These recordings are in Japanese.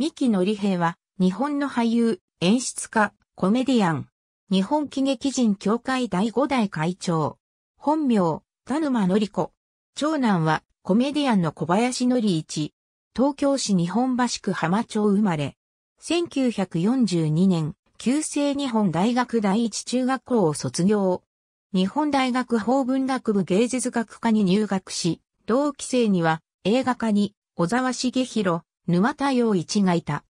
三木のり平は、日本の俳優、演出家、コメディアン。日本喜劇人協会第5代会長。本名、田沼のり子。長男は、コメディアンの小林のり一。東京市日本橋区浜町生まれ。1942年、旧制日本大学第一中学校を卒業。日本大学法文学部芸術学科に入学し、同期生には映画科に小沢茂弘、沼田洋一がいた。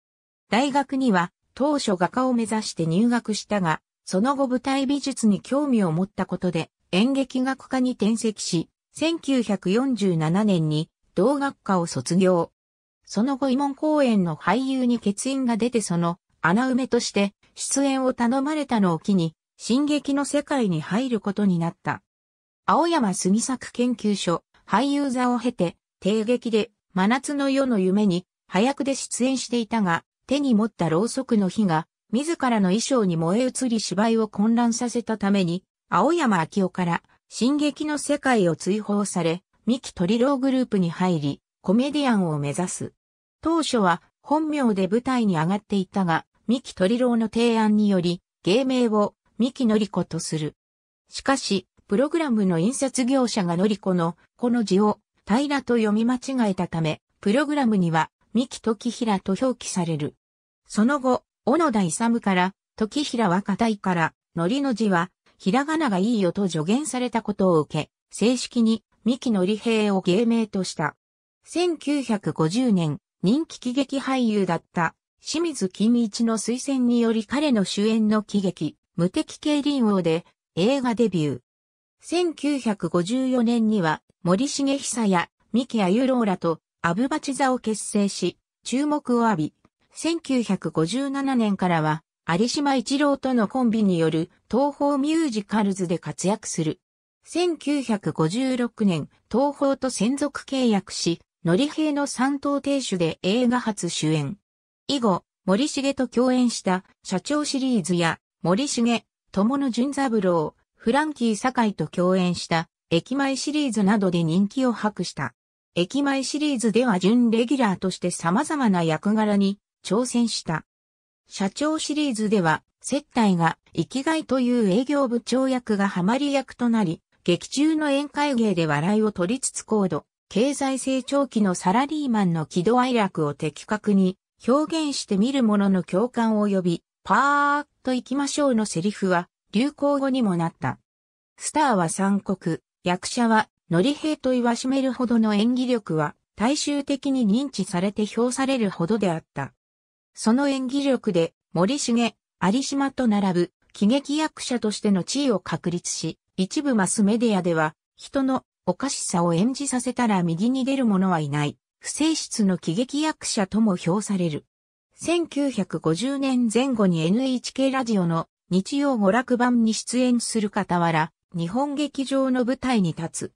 大学には当初画家を目指して入学したが、その後舞台美術に興味を持ったことで演劇学科に転籍し、1947年に同学科を卒業。その後、慰問公演の俳優に欠員が出てその穴埋めとして出演を頼まれたのを機に、進撃の世界に入ることになった。青山杉作研究所、俳優座を経て、定劇で真夏の夜の夢に早くで出演していたが、手に持ったろうそくの火が、自らの衣装に燃え移り芝居を混乱させたために、青山明夫から、進撃の世界を追放され、三木鳥郎グループに入り、コメディアンを目指す。当初は、本名で舞台に上がっていたが、三木鳥郎の提案により、芸名を三木のり子とする。しかし、プログラムの印刷業者がのり子の、この字を、平と読み間違えたため、プログラムには、三木時平と表記される。その後、小野田勇から、時平は堅いから、のりの字は、ひらがながいいよと助言されたことを受け、正式に、三木のり平を芸名とした。1950年、人気喜劇俳優だった、清水金一の推薦により彼の主演の喜劇、無敵系輪王で映画デビュー。1954年には森重久や三木あゆろうらとアブバチ座を結成し、注目を浴び、1957年からは、有島一郎とのコンビによる東方ミュージカルズで活躍する。1956年、東方と専属契約し、乗り平の三等亭主で映画初主演。以後、森重と共演した社長シリーズや森重、友野淳三郎、フランキー堺と共演した駅前シリーズなどで人気を博した。駅前シリーズでは準レギュラーとして様々な役柄に挑戦した。社長シリーズでは、接待が生きがいという営業部長役がハマり役となり、劇中の宴会芸で笑いを取りつつ高度、経済成長期のサラリーマンの喜怒哀楽を的確に表現してみるものの共感を呼び、パーッと行きましょうのセリフは流行語にもなった。スターは三国、役者はノリ兵と言わしめるほどの演技力は、大衆的に認知されて評されるほどであった。その演技力で、森重、有島と並ぶ、喜劇役者としての地位を確立し、一部マスメディアでは、人のおかしさを演じさせたら右に出る者はいない、不正室の喜劇役者とも評される。1950年前後に NHK ラジオの日曜娯楽版に出演する傍ら、日本劇場の舞台に立つ。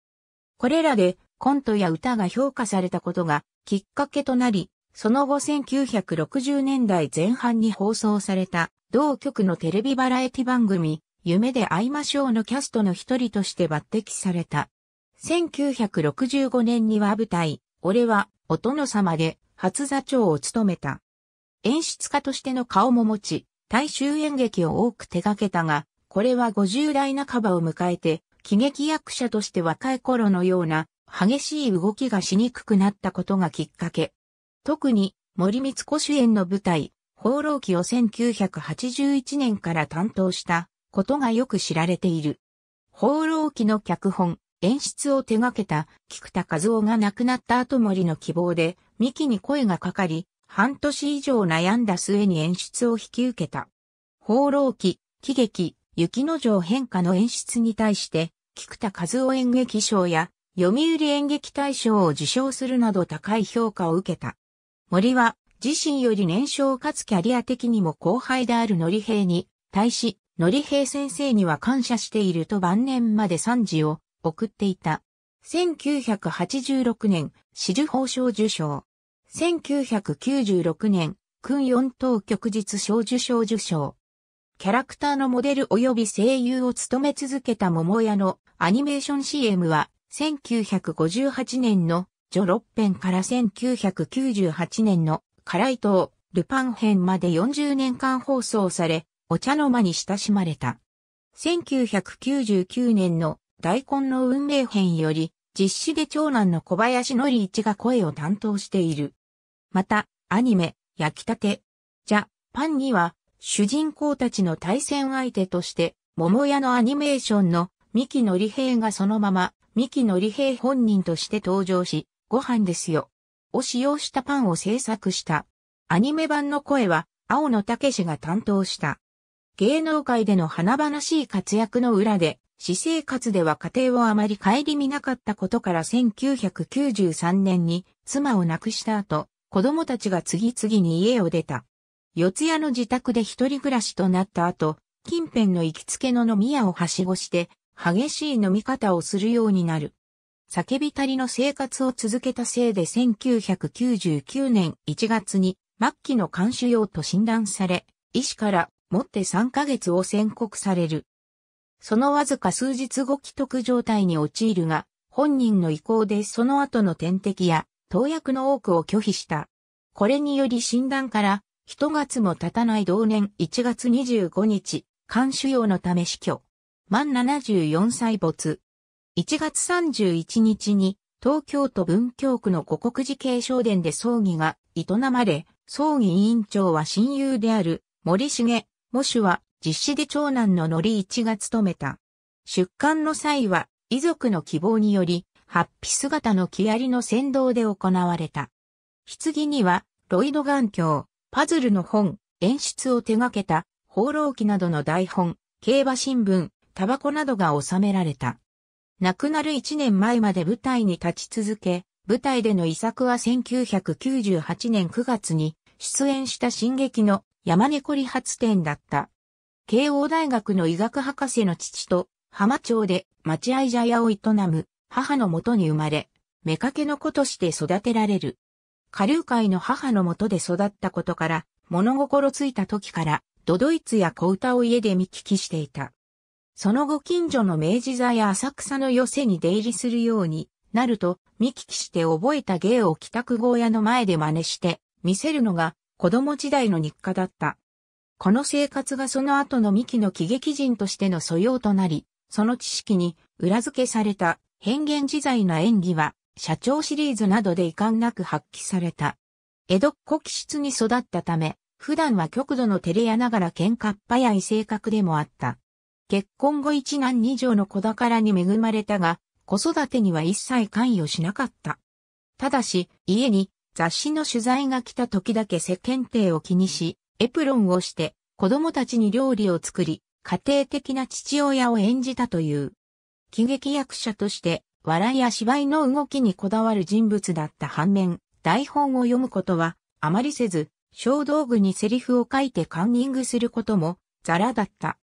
これらでコントや歌が評価されたことがきっかけとなり、その後1960年代前半に放送された同局のテレビバラエティ番組、夢で会いましょうのキャストの一人として抜擢された。1965年には舞台、俺はお殿様で初座長を務めた。演出家としての顔も持ち、大衆演劇を多く手掛けたが、これは50代半ばを迎えて喜劇役者として若い頃のような激しい動きがしにくくなったことがきっかけ。特に森光子主演の舞台、放浪記を1981年から担当したことがよく知られている。放浪記の脚本、演出を手掛けた菊田和夫が亡くなった後森の希望で、三木に声がかかり、半年以上悩んだ末に演出を引き受けた。放浪記、喜劇、雪の城変化の演出に対して、菊田和夫演劇賞や読売演劇大賞を受賞するなど高い評価を受けた。森は自身より年少かつキャリア的にも後輩であるのり平に対し、のり平先生には感謝していると晩年まで賛辞を送っていた。1986年、紫綬褒章受賞。1996年、訓四等旭日小受賞受賞。キャラクターのモデル及び声優を務め続けた桃屋のアニメーション CM は、1958年のジョロッペンから1998年のカライトルパン編まで40年間放送され、お茶の間に親しまれた。1999年の大根の運命編より、実施で長男の小林則一が声を担当している。また、アニメ、焼きたて、じゃ、パンには、主人公たちの対戦相手として、桃屋のアニメーションの三木のり平がそのまま、三木のり平本人として登場し、ご飯ですよ。を使用したパンを制作した。アニメ版の声は、青野武氏が担当した。芸能界での華々しい活躍の裏で、私生活では家庭をあまり顧みなかったことから1993年に妻を亡くした後、子供たちが次々に家を出た。四谷の自宅で一人暮らしとなった後、近辺の行きつけの飲み屋をはしごして、激しい飲み方をするようになる。叫びたりの生活を続けたせいで1999年1月に末期の肝腫瘍と診断され、医師から持って3ヶ月を宣告される。そのわずか数日後既得状態に陥るが、本人の意向でその後の点滴や投薬の多くを拒否した。これにより診断から一月も経たない同年1月25日、肝腫瘍のため死去。満74歳没。1月31日に東京都文京区の五国寺継承殿で葬儀が営まれ、葬儀委員長は親友である森重、母主は実施で長男の範一が務めた。出棺の際は遺族の希望により、ハッピ姿の木槍の先導で行われた。棺には、ロイド眼鏡、パズルの本、演出を手掛けた、放浪記などの台本、競馬新聞、タバコなどが収められた。亡くなる1年前まで舞台に立ち続け、舞台での遺作は1998年9月に出演した進撃の山猫理発展だった。慶応大学の医学博士の父と浜町で待合茶屋を営む母のもとに生まれ、目かけの子として育てられる。下流界の母のもとで育ったことから、物心ついた時から、ドドイツや小唄を家で見聞きしていた。その後近所の明治座や浅草の寄せに出入りするようになると、見聞きして覚えた芸を帰宅後屋の前で真似して、見せるのが子供時代の日課だった。この生活がその後のミキの喜劇人としての素養となり、その知識に裏付けされた変幻自在な演技は社長シリーズなどで遺憾なく発揮された。江戸っ子気質に育ったため、普段は極度の照れ屋ながら喧嘩っ早い性格でもあった。結婚後一男二女の子宝に恵まれたが、子育てには一切関与しなかった。ただし、家に雑誌の取材が来た時だけ世間体を気にし、エプロンをして、子供たちに料理を作り、家庭的な父親を演じたという。喜劇役者として、笑いや芝居の動きにこだわる人物だった反面、台本を読むことはあまりせず、小道具にセリフを書いてカンニングすることもザラだった。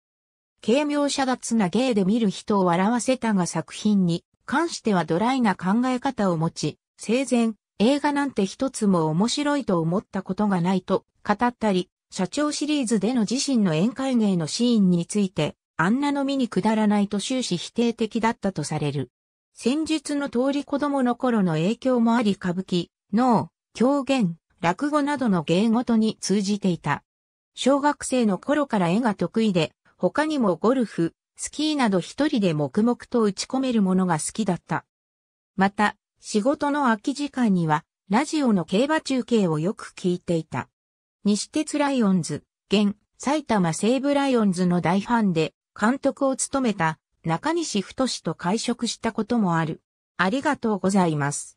軽妙者脱な芸で見る人を笑わせたが作品に関してはドライな考え方を持ち、生前、映画なんて一つも面白いと思ったことがないと語ったり、社長シリーズでの自身の宴会芸のシーンについて、あんなのみにくだらないと終始否定的だったとされる。戦術の通り子供の頃の影響もあり歌舞伎、能、狂言、落語などの芸事に通じていた。小学生の頃から絵が得意で、他にもゴルフ、スキーなど一人で黙々と打ち込めるものが好きだった。また、仕事の空き時間には、ラジオの競馬中継をよく聞いていた。西鉄ライオンズ、現、埼玉西部ライオンズの大ファンで、監督を務めた中西太と会食したこともある。ありがとうございます。